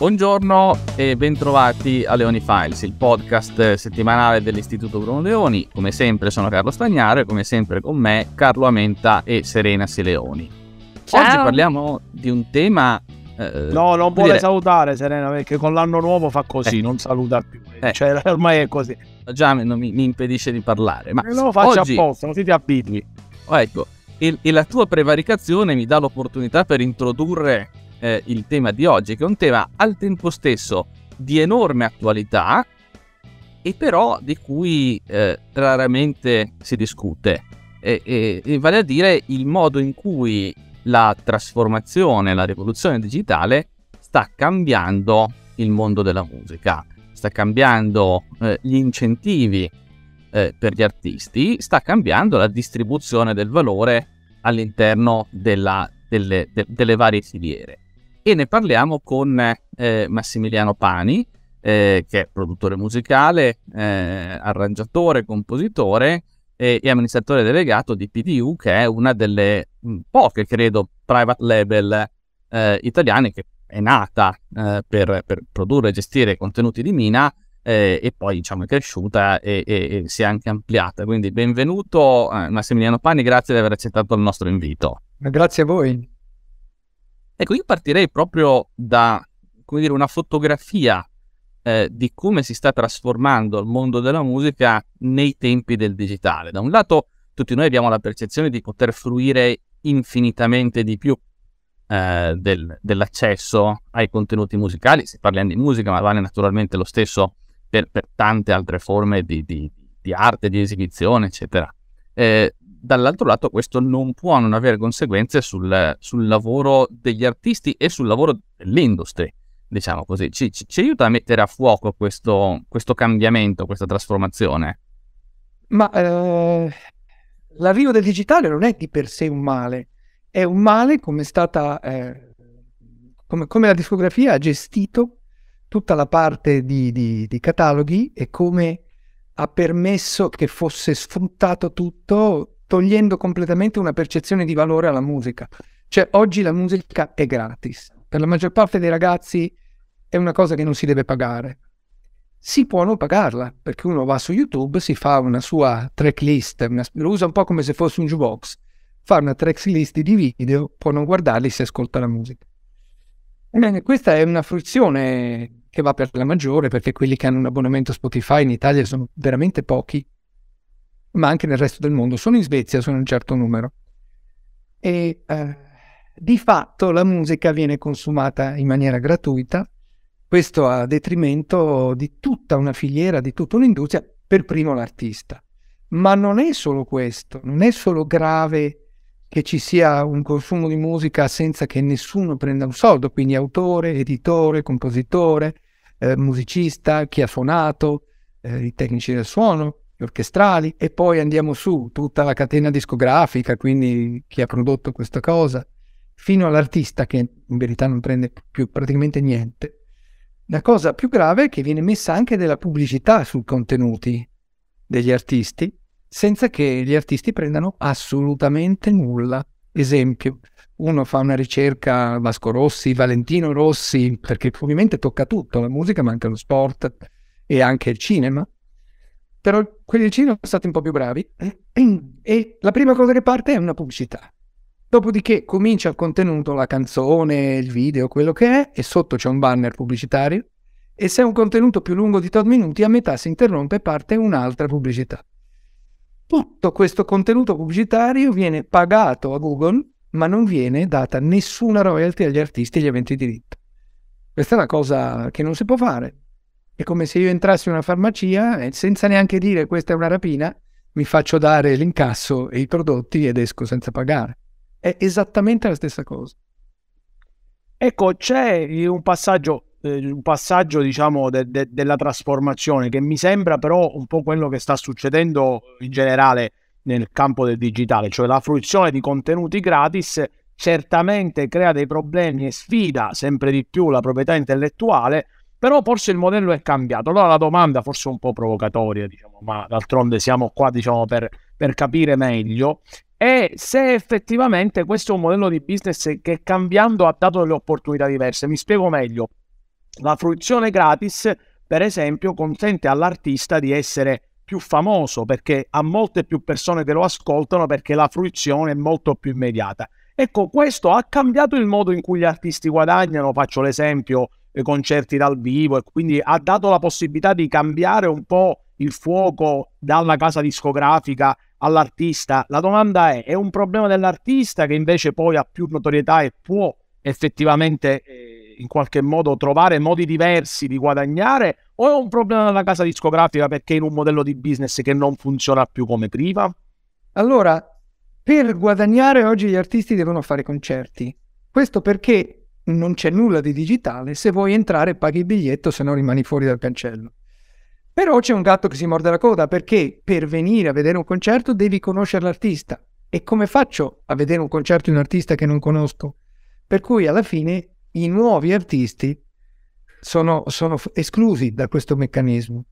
Buongiorno e bentrovati a Leoni Files, il podcast settimanale dell'Istituto Bruno Leoni. Come sempre sono Carlo Stagnaro e come sempre con me Carlo Amenta e Serena Sileoni. Ciao. Oggi parliamo di un tema... Eh, no, non vuole dire... salutare Serena perché con l'anno nuovo fa così, eh. non saluta più. Eh. Cioè ormai è così. Già mi, mi impedisce di parlare. Ma lo eh, faccio oggi... apposta, così ti abitui. ecco, e la tua prevaricazione mi dà l'opportunità per introdurre eh, il tema di oggi, che è un tema al tempo stesso di enorme attualità e però di cui eh, raramente si discute. E, e, e vale a dire il modo in cui la trasformazione, la rivoluzione digitale sta cambiando il mondo della musica, sta cambiando eh, gli incentivi eh, per gli artisti, sta cambiando la distribuzione del valore all'interno della, delle, de, delle varie filiere e ne parliamo con eh, Massimiliano Pani, eh, che è produttore musicale, eh, arrangiatore, compositore e, amministratore delegato di PDU, che è una delle mm, poche, credo, private label eh, italiane che è nata eh, per, per, produrre e gestire contenuti di Mina. Eh, e poi diciamo è cresciuta e, e, e, si è anche ampliata. Quindi benvenuto Massimiliano Pani, grazie di aver accettato il nostro invito. Grazie a voi. Ecco, io partirei proprio da come dire, una fotografia eh, di come si sta trasformando il mondo della musica nei tempi del digitale. Da un lato, tutti noi abbiamo la percezione di poter fruire infinitamente di più eh, del, dell'accesso ai contenuti musicali, se parliamo di musica, ma vale naturalmente lo stesso per, per tante altre forme di, di, di, arte, di esibizione, eccetera. Eh, dall'altro lato questo non può non avere conseguenze sul, sul lavoro degli artisti e sul lavoro dell'industria, diciamo così. Ci, ci, aiuta a mettere a fuoco questo, questo cambiamento, questa trasformazione? Ma eh, l'arrivo del digitale non è di per sé un male, è un male come è stata, eh, come, come, la discografia ha gestito tutta la parte di, di, di cataloghi e come ha permesso che fosse sfruttato tutto togliendo completamente una percezione di valore alla musica. Cioè oggi la musica è gratis. Per la maggior parte dei ragazzi è una cosa che non si deve pagare. Si può non pagarla, perché uno va su YouTube, si fa una sua tracklist, una, lo usa un po' come se fosse un jukebox. Fa una tracklist di video, può non guardarli se ascolta la musica. Bene, questa è una fruizione che va per la maggiore, perché quelli che hanno un abbonamento Spotify in Italia sono veramente pochi ma anche nel resto del mondo. Solo in Svezia sono un certo numero. E eh, di fatto la musica viene consumata in maniera gratuita, questo a detrimento di tutta una filiera, di tutta un'industria, per primo l'artista. Ma non è solo questo, non è solo grave che ci sia un consumo di musica senza che nessuno prenda un soldo, quindi autore, editore, compositore, eh, musicista, chi ha suonato, eh, i tecnici del suono, orchestrali e poi andiamo su tutta la catena discografica, quindi chi ha prodotto questa cosa, fino all'artista che in verità non prende più praticamente niente. La cosa più grave è che viene messa anche della pubblicità sui contenuti degli artisti, senza che gli artisti prendano assolutamente nulla. Esempio, uno fa una ricerca Vasco Rossi, Valentino Rossi, perché ovviamente tocca tutto, la musica ma anche lo sport e anche il cinema, però quelli del vicini sono stati un po' più bravi e la prima cosa che parte è una pubblicità. Dopodiché comincia il contenuto, la canzone, il video, quello che è, e sotto c'è un banner pubblicitario. E se è un contenuto più lungo di 8 minuti, a metà si interrompe e parte un'altra pubblicità. Tutto questo contenuto pubblicitario viene pagato a Google, ma non viene data nessuna royalty agli artisti e agli aventi diritto. Questa è una cosa che non si può fare. È come se io entrassi in una farmacia e senza neanche dire questa è una rapina, mi faccio dare l'incasso e i prodotti ed esco senza pagare. È esattamente la stessa cosa. Ecco, c'è un passaggio eh, un passaggio diciamo de, de, della trasformazione che mi sembra però un po' quello che sta succedendo in generale nel campo del digitale, cioè la fruizione di contenuti gratis certamente crea dei problemi e sfida sempre di più la proprietà intellettuale, però forse il modello è cambiato. Allora la domanda forse un po' provocatoria, diciamo, ma d'altronde siamo qua diciamo, per, per capire meglio, è se effettivamente questo è un modello di business che cambiando ha dato delle opportunità diverse. Mi spiego meglio. La fruizione gratis, per esempio, consente all'artista di essere più famoso perché ha molte più persone che lo ascoltano perché la fruizione è molto più immediata. Ecco, questo ha cambiato il modo in cui gli artisti guadagnano. Faccio l'esempio concerti dal vivo e quindi ha dato la possibilità di cambiare un po' il fuoco dalla casa discografica all'artista. La domanda è, è un problema dell'artista che invece poi ha più notorietà e può effettivamente eh, in qualche modo trovare modi diversi di guadagnare o è un problema della casa discografica perché in un modello di business che non funziona più come prima? Allora, per guadagnare oggi gli artisti devono fare concerti. Questo perché non c'è nulla di digitale, se vuoi entrare paghi il biglietto, se no rimani fuori dal cancello. Però c'è un gatto che si morde la coda perché per venire a vedere un concerto devi conoscere l'artista. E come faccio a vedere un concerto di un artista che non conosco? Per cui alla fine i nuovi artisti sono, sono esclusi da questo meccanismo.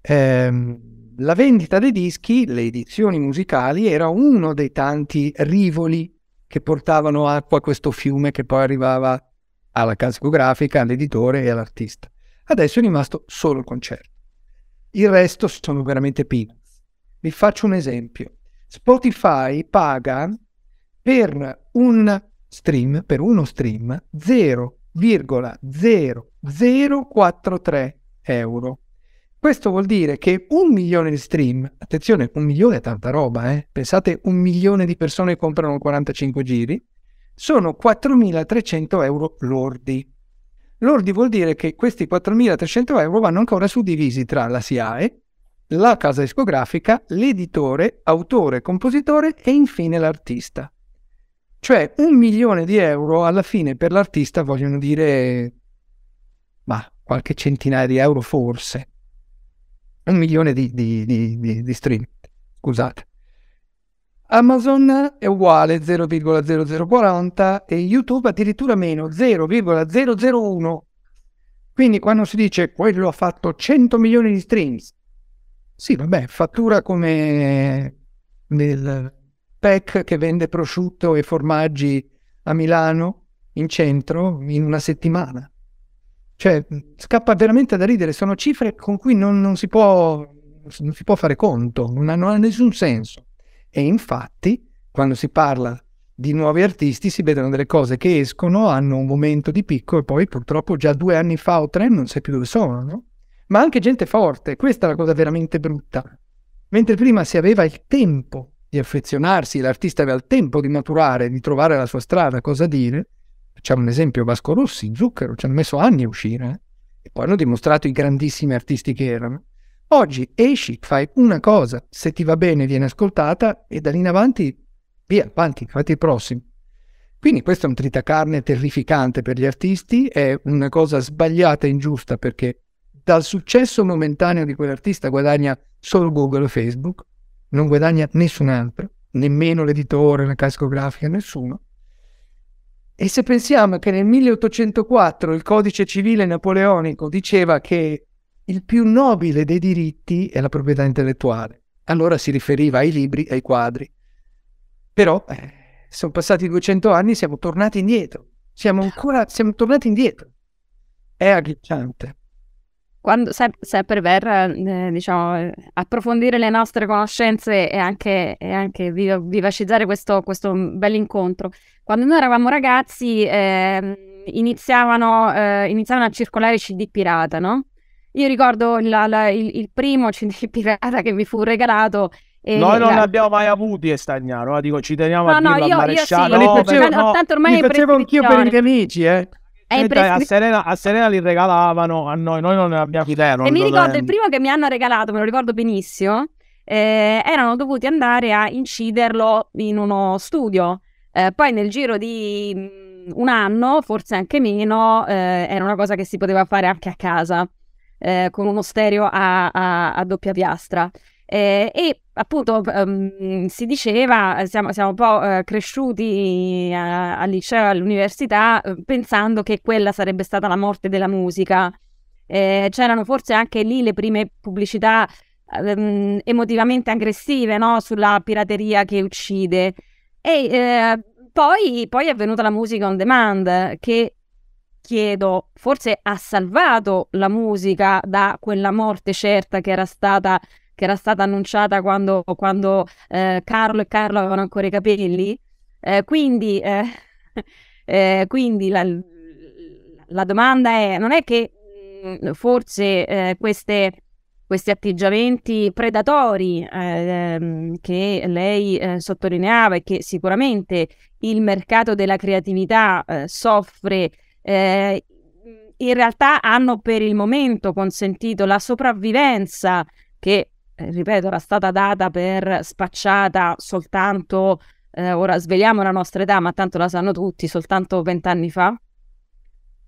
Eh, la vendita dei dischi, le edizioni musicali, era uno dei tanti rivoli che portavano acqua a questo fiume che poi arrivava alla casa ecografica, all'editore e all'artista. Adesso è rimasto solo il concerto. Il resto sono veramente peanuts. Vi faccio un esempio. Spotify paga per un stream, per uno stream, 0,0043 euro. Questo vuol dire che un milione di stream, attenzione, un milione è tanta roba, eh? pensate un milione di persone comprano 45 giri, sono 4.300 euro lordi. Lordi vuol dire che questi 4.300 euro vanno ancora suddivisi tra la SIAE, eh, la casa discografica, l'editore, autore, compositore e infine l'artista. Cioè un milione di euro alla fine per l'artista vogliono dire, ma qualche centinaia di euro forse un milione di, di, di, di streaming, scusate. Amazon è uguale 0,0040 e YouTube addirittura meno 0,001. Quindi quando si dice quello ha fatto 100 milioni di streams, sì, vabbè, fattura come nel PEC che vende prosciutto e formaggi a Milano in centro in una settimana. Cioè, scappa veramente da ridere, sono cifre con cui non, non, si, può, non si, può, fare conto, non hanno nessun senso. E infatti, quando si parla di nuovi artisti si vedono delle cose che escono, hanno un momento di picco e poi purtroppo già due anni fa o tre non sai più dove sono, no? Ma anche gente forte, questa è la cosa veramente brutta. Mentre prima si aveva il tempo di affezionarsi, l'artista aveva il tempo di maturare, di trovare la sua strada, cosa dire, c'è un esempio, Vasco Rossi, Zucchero, ci hanno messo anni a uscire eh? e poi hanno dimostrato i grandissimi artisti che erano. Oggi esci, fai una cosa, se ti va bene viene ascoltata e da lì in avanti, via, avanti, fate il prossimo. Quindi questo è un tritacarne terrificante per gli artisti, è una cosa sbagliata e ingiusta perché dal successo momentaneo di quell'artista guadagna solo Google e Facebook, non guadagna nessun altro, nemmeno l'editore, la cascografica, nessuno. E se pensiamo che nel 1804 il codice civile napoleonico diceva che il più nobile dei diritti è la proprietà intellettuale, allora si riferiva ai libri, ai quadri. Però eh, sono passati 200 anni, e siamo tornati indietro, siamo eh. ancora, siamo tornati indietro. È agghiacciante quando, se, sempre per eh, diciamo, approfondire le nostre conoscenze e anche, e anche vivacizzare questo, questo bel incontro. Quando noi eravamo ragazzi eh, iniziavano, eh, iniziavano, a circolare i CD pirata, no? Io ricordo la, la, il, il, primo CD pirata che mi fu regalato. E Noi la... ne abbiamo mai avuti e stagnano, eh, dico, ci teniamo no, a no, io, a Maresciano. Io sì, no, no, tanto ormai mi facevo anch'io per gli amici, eh imprescri- a, Serena, a, Serena, li regalavano, a noi, noi non ne abbiamo idea. E mi ricordo il primo che mi hanno regalato, me lo ricordo benissimo, eh, erano dovuti andare a inciderlo in uno studio. Eh, poi nel giro di mm, un anno, forse anche meno, eh, era una cosa che si poteva fare anche a casa, eh, con uno stereo a, a, a doppia piastra. Eh, e appunto um, si diceva, eh, siamo, siamo un po' uh, cresciuti eh, al liceo, all'università, pensando che quella sarebbe stata la morte della musica. Eh, c'erano forse anche lì le prime pubblicità um, emotivamente aggressive no? sulla pirateria che uccide. E poi, poi è venuta la musica on demand che chiedo, forse ha salvato la musica da quella morte certa che era stata che era stata annunciata quando, quando eh, Carlo e Carlo avevano ancora i capelli. Eh, quindi, eh, eh quindi la, la, domanda è, non è che mm, forse eh, queste, questi atteggiamenti predatori ehm, che lei eh, sottolineava e che sicuramente il mercato della creatività soffre in realtà hanno per il momento consentito la sopravvivenza che eh, ripeto, era stata data per spacciata soltanto, eh, ora svegliamo la nostra età, ma tanto la sanno tutti, soltanto vent'anni fa?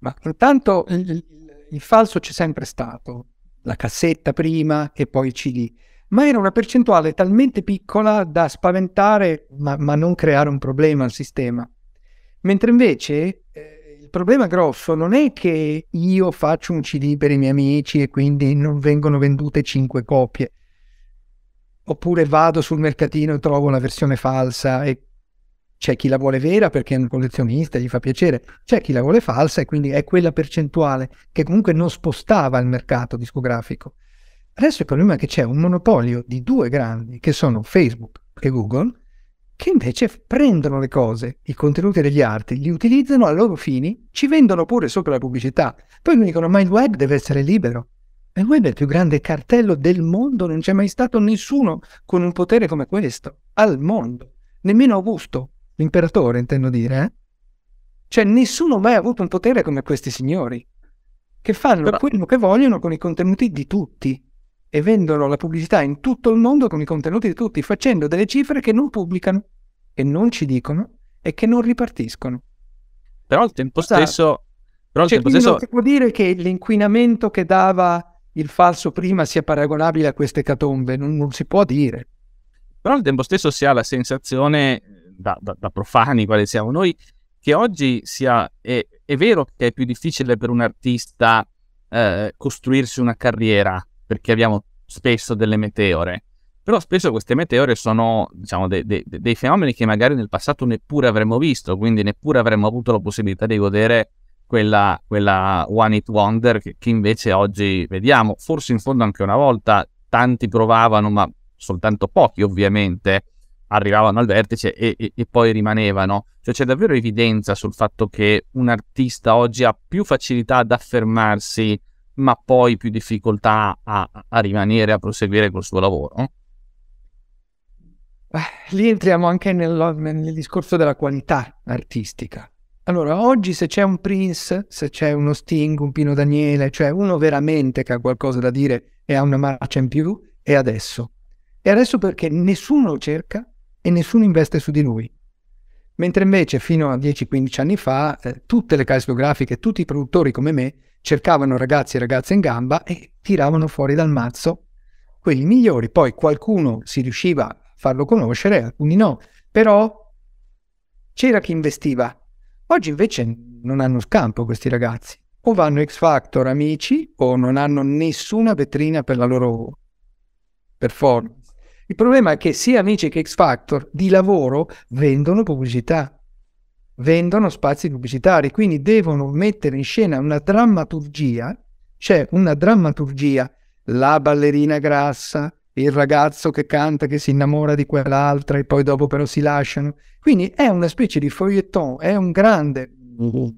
Ma intanto il, il falso c'è sempre stato, la cassetta prima e poi il CD, ma era una percentuale talmente piccola da spaventare, ma, ma non creare un problema al sistema. Mentre invece eh, il problema grosso non è che io faccio un CD per i miei amici e quindi non vengono vendute cinque copie oppure vado sul mercatino e trovo una versione falsa e c'è chi la vuole vera perché è un collezionista, gli fa piacere, c'è chi la vuole falsa e quindi è quella percentuale che comunque non spostava il mercato discografico. Adesso il problema è che c'è un monopolio di due grandi che sono Facebook e Google che invece prendono le cose, i contenuti degli arti, li utilizzano a loro fini, ci vendono pure sopra la pubblicità. Poi mi dicono ma il web deve essere libero. E quello è il più grande cartello del mondo, non c'è mai stato nessuno con un potere come questo, al mondo, nemmeno Augusto, l'imperatore intendo dire, eh? Cioè nessuno mai ha avuto un potere come questi signori, che fanno Però... quello che vogliono con i contenuti di tutti e vendono la pubblicità in tutto il mondo con i contenuti di tutti, facendo delle cifre che non pubblicano, che non ci dicono e che non ripartiscono. Però al tempo stesso... Però al cioè, tempo stesso... Si può dire che l'inquinamento che dava il falso prima sia paragonabile a queste catombe, non, non si può dire. Però al tempo stesso si ha la sensazione, eh, da, da, da profani quali siamo noi, che oggi sia, è, è, vero che è più difficile per un artista eh, costruirsi una carriera, perché abbiamo spesso delle meteore, però spesso queste meteore sono diciamo, de, de, de, dei fenomeni che magari nel passato neppure avremmo visto, quindi neppure avremmo avuto la possibilità di godere quella, quella One It Wonder che, che invece oggi vediamo. Forse in fondo anche una volta tanti provavano, ma soltanto pochi ovviamente arrivavano al vertice e, e, e, poi rimanevano. Cioè c'è davvero evidenza sul fatto che un artista oggi ha più facilità ad affermarsi, ma poi più difficoltà a, a rimanere, a proseguire col suo lavoro? Lì entriamo anche nel, nel discorso della qualità artistica. Allora, oggi se c'è un Prince, se c'è uno Sting, un Pino Daniele, cioè uno veramente che ha qualcosa da dire e ha una marcia in più, è adesso. E adesso perché nessuno lo cerca e nessuno investe su di lui. Mentre invece fino a 10-15 anni fa eh, tutte le case grafiche, tutti i produttori come me cercavano ragazzi e ragazze in gamba e tiravano fuori dal mazzo quelli migliori. Poi qualcuno si riusciva a farlo conoscere, alcuni no, però c'era chi investiva Oggi invece non hanno scampo questi ragazzi. O vanno X Factor amici o non hanno nessuna vetrina per la loro performance. Il problema è che sia amici che X Factor di lavoro vendono pubblicità, vendono spazi pubblicitari, quindi devono mettere in scena una drammaturgia, c'è una drammaturgia, la ballerina grassa, il ragazzo che canta, che si innamora di quell'altra e poi dopo però si lasciano. Quindi è una specie di feuilleton, è un grande, uh,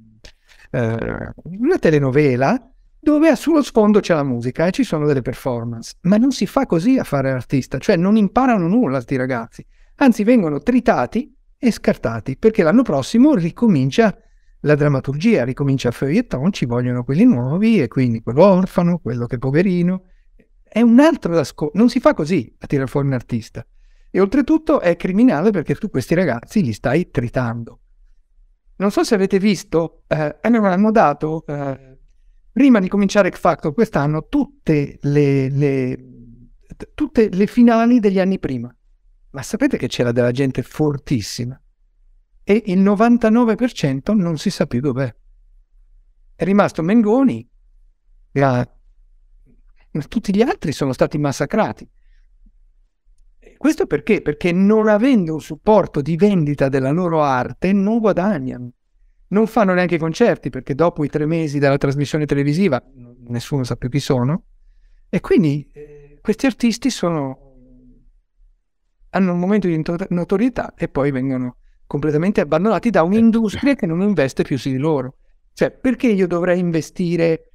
una telenovela dove sullo sfondo c'è la musica e ci sono delle performance, ma non si fa così a fare artista, cioè non imparano nulla questi ragazzi, anzi vengono tritati e scartati, perché l'anno prossimo ricomincia la drammaturgia, ricomincia il feuilleton, ci vogliono quelli nuovi e quindi quell'orfano, quello che è poverino, è un'altra da scoprire. Non si fa così a tirare fuori un artista. E oltretutto è criminale perché tu questi ragazzi li stai tritando. Non so se avete visto, eh, hanno dato, eh, prima di cominciare X Factor quest'anno, tutte le, le, tutte le finali degli anni prima. Ma sapete che c'era della gente fortissima? E il 99% non si sa più dov'è. È rimasto Mengoni, la ma tutti gli altri sono stati massacrati. Questo perché? Perché non avendo un supporto di vendita della loro arte non guadagnano. Non fanno neanche concerti perché dopo i tre mesi dalla trasmissione televisiva nessuno sa più chi sono. E quindi eh, questi artisti sono, hanno un momento di notorietà e poi vengono completamente abbandonati da un'industria che non investe più su di loro. Cioè, perché io dovrei investire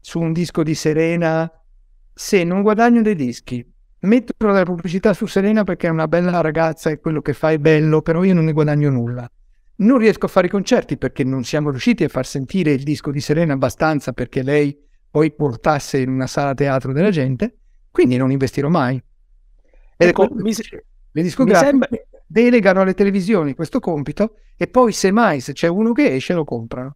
su un disco di Serena se non guadagno dei dischi, metto la pubblicità su Serena perché è una bella ragazza e quello che fa è bello, però io non ne guadagno nulla. Non riesco a fare i concerti perché non siamo riusciti a far sentire il disco di Serena abbastanza perché lei poi portasse in una sala teatro della gente, quindi non investirò mai. Ed ecco, mi, le discografiche sembra... delegano alle televisioni questo compito e poi semmai se c'è uno che esce lo comprano.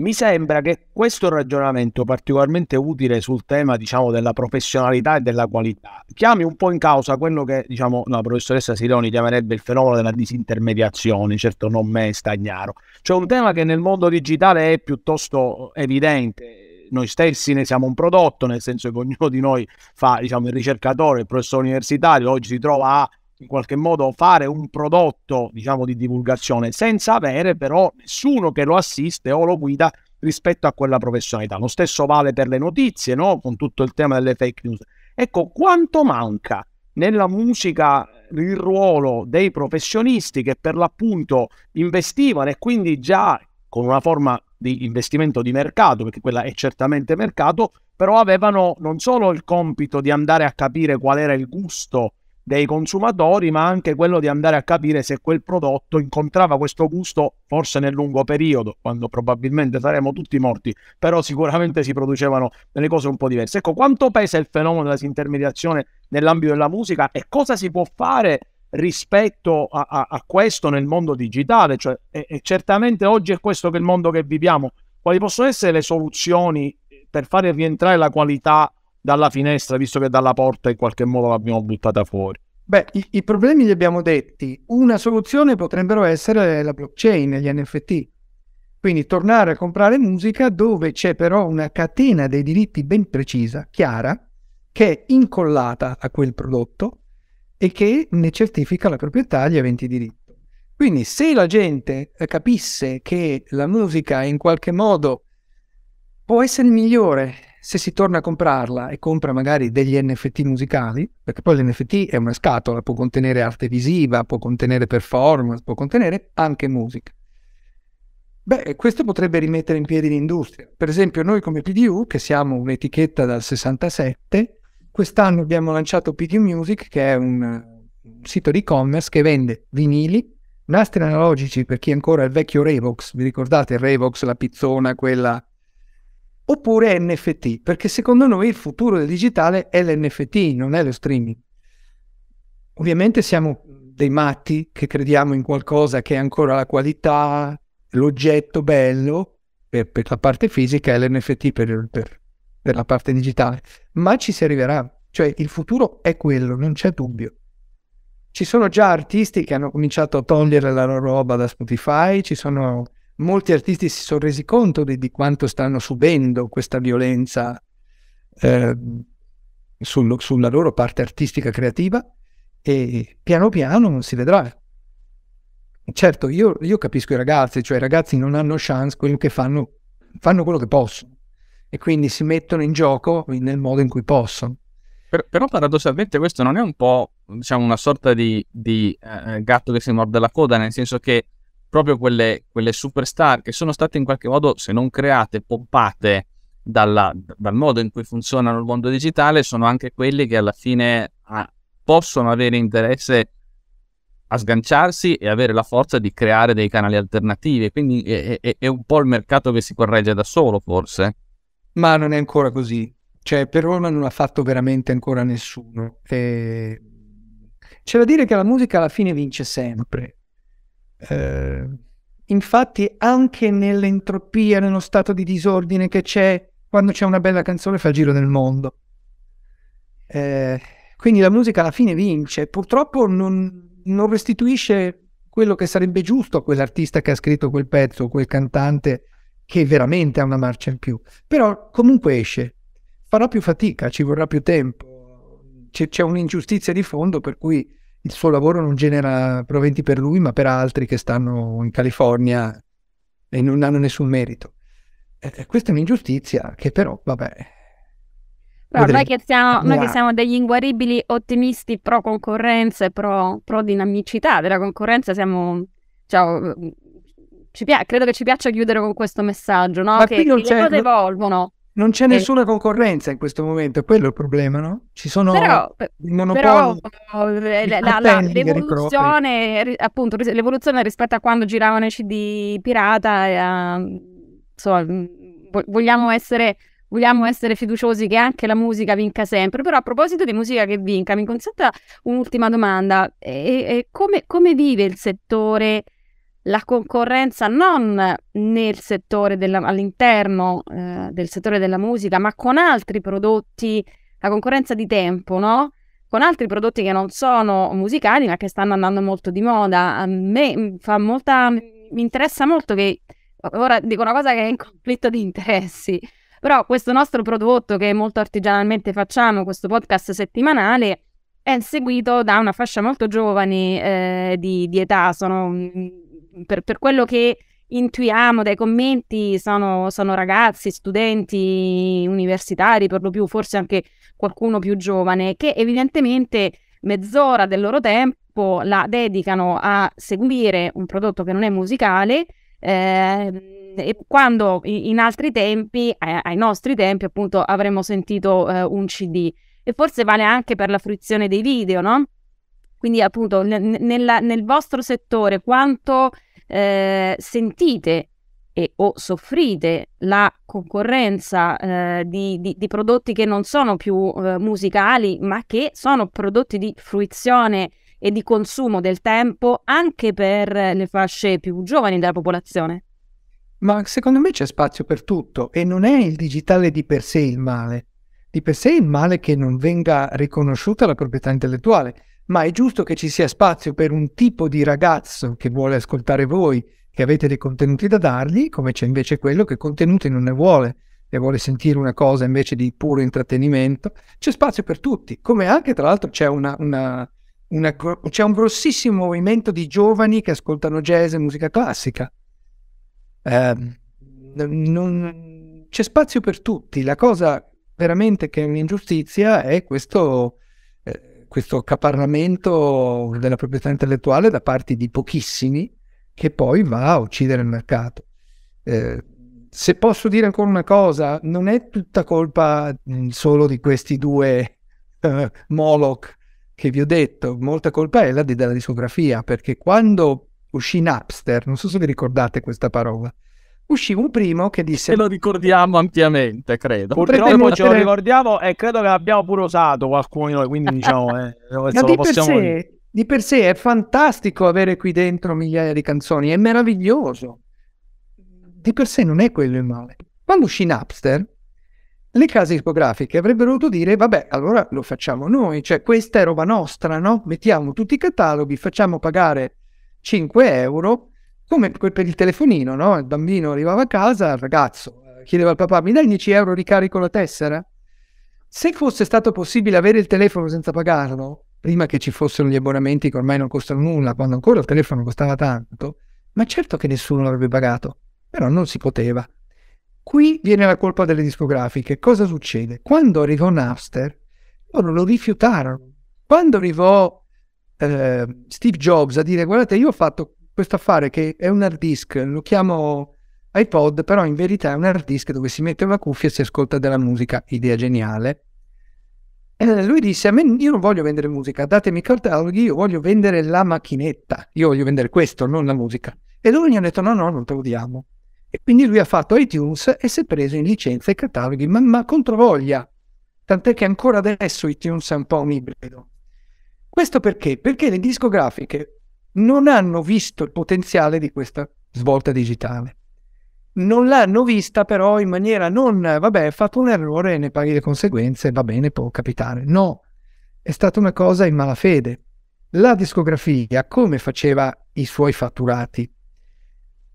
Mi sembra che questo ragionamento particolarmente utile sul tema diciamo, della professionalità e della qualità chiami un po' in causa quello che diciamo, la professoressa Sironi chiamerebbe il fenomeno della disintermediazione, certo non me stagnaro. Cioè un tema che nel mondo digitale è piuttosto evidente. Noi stessi ne siamo un prodotto, nel senso che ognuno di noi fa diciamo, il ricercatore, il professore universitario, oggi si trova a in qualche modo fare un prodotto diciamo di divulgazione senza avere però nessuno che lo assiste o lo guida rispetto a quella professionalità lo stesso vale per le notizie no? con tutto il tema delle fake news ecco quanto manca nella musica eh, il ruolo dei professionisti che per l'appunto investivano e quindi già con una forma di investimento di mercato, perché quella è certamente mercato, però avevano non solo il compito di andare a capire qual era il gusto dei consumatori, ma anche quello di andare a capire se quel prodotto incontrava questo gusto forse nel lungo periodo, quando probabilmente saremo tutti morti, però sicuramente si producevano delle cose un po' diverse. Ecco, quanto pesa il fenomeno della disintermediazione nell'ambito della musica e cosa si può fare rispetto a, a, a questo nel mondo digitale? Cioè, è, è certamente oggi è questo che è il mondo che viviamo. Quali possono essere le soluzioni per fare rientrare la qualità dalla finestra, visto che dalla porta in qualche modo l'abbiamo buttata fuori? Beh, i, i, problemi li abbiamo detti. Una soluzione potrebbero essere la blockchain, gli NFT. Quindi tornare a comprare musica dove c'è però una catena dei diritti ben precisa, chiara, che è incollata a quel prodotto e che ne certifica la proprietà agli aventi diritto. Quindi se la gente eh, capisse che la musica in qualche modo può essere migliore se si torna a comprarla e compra magari degli NFT musicali, perché poi l'NFT è una scatola, può contenere arte visiva, può contenere performance, può contenere anche musica. Beh, questo potrebbe rimettere in piedi l'industria. Per esempio, noi come PDU, che siamo un'etichetta dal 67, quest'anno abbiamo lanciato PDU Music, che è un sito di e-commerce che vende vinili, nastri analogici per chi ancora è il vecchio Revox, vi ricordate il Revox, la pizzona, quella oppure NFT, perché secondo noi il futuro del digitale è l'NFT, non è lo streaming. Ovviamente siamo dei matti che crediamo in qualcosa che è ancora la qualità, l'oggetto bello per, per la parte fisica e l'NFT per, per, per la parte digitale, ma ci si arriverà, cioè il futuro è quello, non c'è dubbio. Ci sono già artisti che hanno cominciato a togliere la loro roba da Spotify, ci sono molti artisti si sono resi conto di, di quanto stanno subendo questa violenza eh, sul, sulla loro parte artistica creativa e piano piano non si vedrà. Certo, io, io, capisco i ragazzi, cioè i ragazzi non hanno chance, quello che fanno, fanno quello che possono e quindi si mettono in gioco nel modo in cui possono. Per, però paradossalmente questo non è un po' diciamo una sorta di, di eh, eh gatto che si morde la coda, nel senso che proprio quelle, quelle, superstar che sono state in qualche modo, se non create, pompate dalla, dal modo in cui funzionano il mondo digitale, sono anche quelli che alla fine ah, possono avere interesse a sganciarsi e avere la forza di creare dei canali alternativi. Quindi è, è, è un po' il mercato che si corregge da solo, forse. Ma non è ancora così. Cioè, per ora non ha fatto veramente ancora nessuno. E... C'è da dire che la musica alla fine vince sempre eh, infatti anche nell'entropia, nello stato di disordine che c'è, quando c'è una bella canzone fa il giro del mondo. Eh, quindi la musica alla fine vince. Purtroppo non, non restituisce quello che sarebbe giusto a quell'artista che ha scritto quel pezzo, quel cantante che veramente ha una marcia in più. Però comunque esce, farà più fatica, ci vorrà più tempo. C'è, c'è un'ingiustizia di fondo per cui il suo lavoro non genera proventi per lui, ma per altri che stanno in California e non hanno nessun merito. Eh, questa è un'ingiustizia che però, vabbè. Però noi, che siamo, noi che siamo, degli inguaribili ottimisti pro concorrenza e pro, pro dinamicità della concorrenza, siamo, cioè, pi- credo che ci piaccia chiudere con questo messaggio, no? che, che le cose evolvono non c'è eh. nessuna concorrenza in questo momento, quello è il problema, no? Ci sono però, però oh, eh, la, la, l'evoluzione, appunto, l'evoluzione rispetto a quando giravano i CD pirata, eh, ehm, insomma, mm, vogliamo essere, vogliamo essere fiduciosi che anche la musica vinca sempre, però a proposito di musica che vinca, mi consenta un'ultima domanda, e, e come, come vive il settore la concorrenza non nel settore della, all'interno eh, del settore della musica, ma con altri prodotti, la concorrenza di tempo, no? Con altri prodotti che non sono musicali, ma che stanno andando molto di moda. A me mm, fa molta. mi interessa molto che. Ora dico una cosa che è in conflitto di interessi, però questo nostro prodotto che molto artigianalmente facciamo, questo podcast settimanale, è seguito da una fascia molto giovane eh, di, di età, sono mm, per, per quello che intuiamo dai commenti sono, sono, ragazzi, studenti universitari, per lo più forse anche qualcuno più giovane, che evidentemente mezz'ora del loro tempo la dedicano a seguire un prodotto che non è musicale. Eh, e quando in altri tempi, eh, ai nostri tempi, appunto, avremmo sentito eh, un CD. E forse vale anche per la fruizione dei video, no? Quindi appunto n- nella, nel vostro settore quanto eh, sentite e, o soffrite la concorrenza eh, di, di, di, prodotti che non sono più eh, musicali, ma che sono prodotti di fruizione e di consumo del tempo anche per le fasce più giovani della popolazione? Ma secondo me c'è spazio per tutto e non è il digitale di per sé il male. Di per sé il male che non venga riconosciuta la proprietà intellettuale ma è giusto che ci sia spazio per un tipo di ragazzo che vuole ascoltare voi, che avete dei contenuti da dargli, come c'è invece quello che contenuti non ne vuole e vuole sentire una cosa invece di puro intrattenimento. C'è spazio per tutti, come anche tra l'altro c'è, una, una, una, c'è un grossissimo movimento di giovani che ascoltano jazz e musica classica. Eh, non, c'è spazio per tutti, la cosa veramente che è un'ingiustizia è questo questo accaparramento della proprietà intellettuale da parte di pochissimi che poi va a uccidere il mercato. Eh, se posso dire ancora una cosa, non è tutta colpa mm, solo di questi due eh, Moloch che vi ho detto, molta colpa è la della discografia, perché quando uscì Napster, non so se vi ricordate questa parola, uscì un primo che disse... E lo ricordiamo ampiamente, credo. Purtroppo mettere... ce lo ricordiamo e credo che l'abbiamo pure usato qualcuno di noi, quindi diciamo... Eh, Ma di per, sé, di per sé è fantastico avere qui dentro migliaia di canzoni, è meraviglioso. Di per sé non è quello il male. Quando uscì Napster, le case discografiche avrebbero dovuto dire vabbè allora lo facciamo noi cioè questa è roba nostra no mettiamo tutti i cataloghi facciamo pagare 5 euro come per il telefonino, no? Il bambino arrivava a casa, il ragazzo eh, chiedeva al papà, mi dai 10 euro, ricarico la tessera? Se fosse stato possibile avere il telefono senza pagarlo, prima che ci fossero gli abbonamenti che ormai non costano nulla, quando ancora il telefono costava tanto, ma certo che nessuno l'avrebbe pagato, però non si poteva. Qui viene la colpa delle discografiche. Cosa succede? Quando arrivò Napster, loro lo rifiutarono. Quando arrivò eh, Steve Jobs a dire guardate io ho fatto questo affare che è un hard disk, lo chiamo iPod, però in verità è un hard disk dove si mette una cuffia e si ascolta della musica, idea geniale. E eh, lui disse a me io non voglio vendere musica, datemi i cataloghi, io voglio vendere la macchinetta, io voglio vendere questo, non la musica. E loro gli hanno detto no, no, non te lo diamo. E quindi lui ha fatto iTunes e si è preso in licenza i cataloghi, ma, ma controvoglia. Tant'è che ancora adesso iTunes è un po' un ibrido. Questo perché? Perché le discografiche non hanno visto il potenziale di questa svolta digitale. Non l'hanno vista però in maniera non, vabbè, hai fatto un errore e ne paghi le conseguenze, va bene, può capitare. No, è stata una cosa in malafede. La discografia, come faceva i suoi fatturati?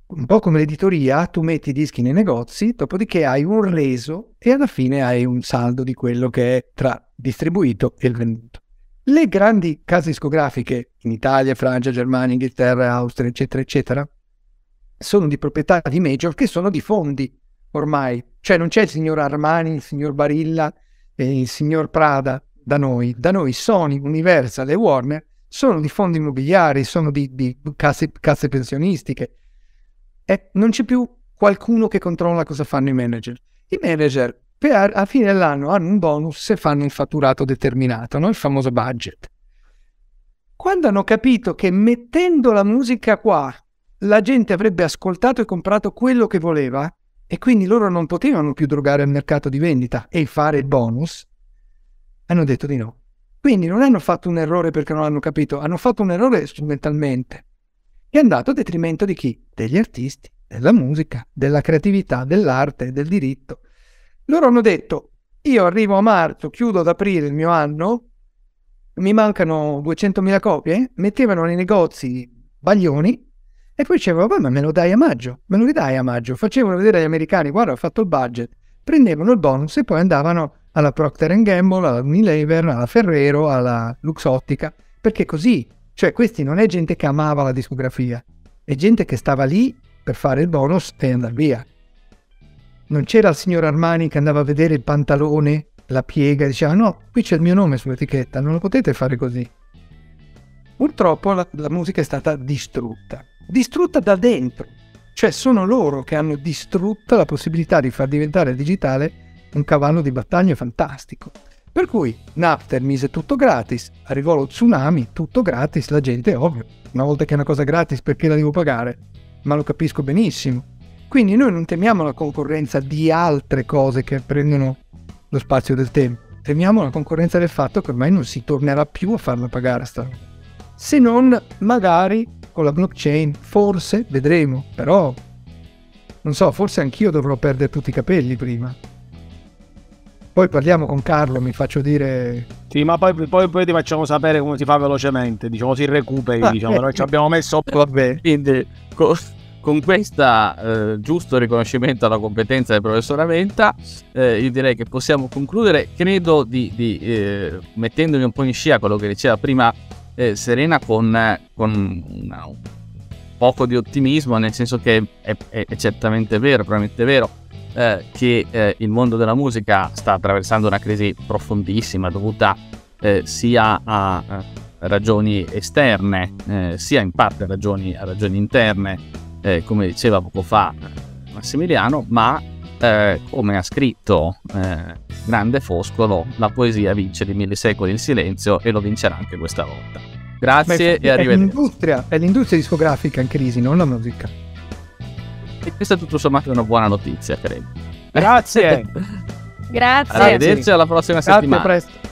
Un po' come l'editoria, tu metti i dischi nei negozi, dopodiché hai un reso e alla fine hai un saldo di quello che è tra distribuito e venduto le grandi case discografiche in Italia, Francia, Germania, Inghilterra, Austria, eccetera, eccetera, sono di proprietà di major che sono di fondi ormai. Cioè non c'è il signor Armani, il signor Barilla e il signor Prada da noi. Da noi Sony, Universal e Warner sono di fondi immobiliari, sono di, di case, case, pensionistiche. E non c'è più qualcuno che controlla cosa fanno i manager. I manager per, a fine dell'anno hanno un bonus se fanno un fatturato determinato, no? il famoso budget. Quando hanno capito che mettendo la musica qua la gente avrebbe ascoltato e comprato quello che voleva e quindi loro non potevano più drogare il mercato di vendita e fare il bonus, hanno detto di no. Quindi non hanno fatto un errore perché non hanno capito, hanno fatto un errore strumentalmente che è andato a detrimento di chi? Degli artisti, della musica, della creatività, dell'arte, del diritto. Loro hanno detto, io arrivo a marzo, chiudo ad aprile il mio anno, mi mancano 200.000 copie, mettevano nei negozi baglioni e poi dicevano, vabbè, ma me lo dai a maggio, me lo ridai a maggio. Facevano vedere agli americani, guarda, ho fatto il budget, prendevano il bonus e poi andavano alla Procter Gamble, alla Unilever, alla Ferrero, alla Luxottica, perché così, cioè questi non è gente che amava la discografia, è gente che stava lì per fare il bonus e andare via non c'era il signor Armani che andava a vedere il pantalone, la piega, e diceva no, qui c'è il mio nome sull'etichetta, non lo potete fare così. Purtroppo la, la musica è stata distrutta, distrutta da dentro, cioè sono loro che hanno distrutto la possibilità di far diventare digitale un cavallo di battaglia fantastico. Per cui Napster mise tutto gratis, arrivò lo tsunami, tutto gratis, la gente, ovvio, una volta che è una cosa gratis perché la devo pagare? Ma lo capisco benissimo. Quindi noi non temiamo la concorrenza di altre cose che prendono lo spazio del tempo, temiamo la concorrenza del fatto che ormai non si tornerà più a farla pagare sta roba. Se non magari con la blockchain, forse, vedremo, però non so, forse anch'io dovrò perdere tutti i capelli prima. Poi parliamo con Carlo, mi faccio dire... Sì, ma poi, poi, poi ti facciamo sapere come si fa velocemente, diciamo si recuperi, ah, diciamo, eh, noi ci abbiamo messo... Vabbè, quindi... Con questo eh, giusto riconoscimento alla competenza del professor Aventa, eh, io direi che possiamo concludere, credo, di, di, eh, mettendomi un po' in scia quello che diceva prima eh, Serena con, con un poco di ottimismo, nel senso che è, è, è certamente vero, probabilmente è vero, eh, che eh, il mondo della musica sta attraversando una crisi profondissima dovuta sia a ragioni esterne, sia in parte a ragioni, a ragioni interne eh, come diceva poco fa eh, Massimiliano, ma eh, come ha scritto eh, Grande Foscolo, la poesia vince di mille secoli il silenzio e lo vincerà anche questa volta. Grazie Beh, e arrivederci. È l'industria, è l'industria discografica in crisi, non la musica. E questa è tutto sommato una buona notizia, credo. Grazie. Grazie. Arrivederci alla prossima Grazie, settimana. A presto.